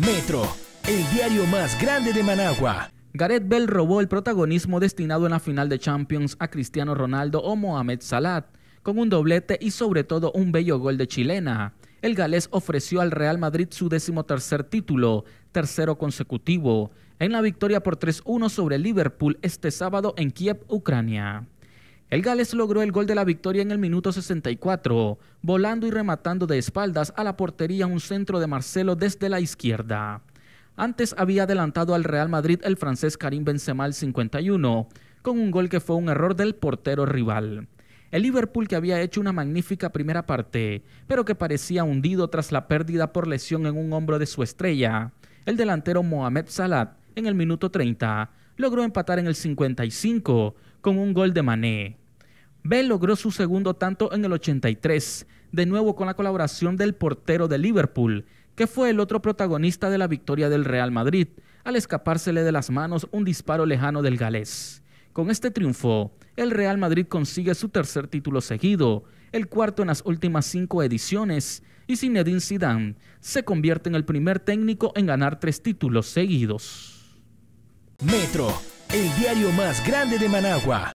Metro, el diario más grande de Managua. Gareth Bell robó el protagonismo destinado en la final de Champions a Cristiano Ronaldo o Mohamed Salah, con un doblete y sobre todo un bello gol de chilena. El galés ofreció al Real Madrid su decimotercer título, tercero consecutivo, en la victoria por 3-1 sobre Liverpool este sábado en Kiev, Ucrania. El Gales logró el gol de la victoria en el minuto 64, volando y rematando de espaldas a la portería un centro de Marcelo desde la izquierda. Antes había adelantado al Real Madrid el francés Karim Benzema al 51, con un gol que fue un error del portero rival. El Liverpool que había hecho una magnífica primera parte, pero que parecía hundido tras la pérdida por lesión en un hombro de su estrella, el delantero Mohamed Salah, en el minuto 30, logró empatar en el 55 con un gol de Mané. Bell logró su segundo tanto en el 83, de nuevo con la colaboración del portero de Liverpool, que fue el otro protagonista de la victoria del Real Madrid, al escapársele de las manos un disparo lejano del galés. Con este triunfo, el Real Madrid consigue su tercer título seguido, el cuarto en las últimas cinco ediciones, y Zinedine Zidane se convierte en el primer técnico en ganar tres títulos seguidos. Metro, el diario más grande de Managua.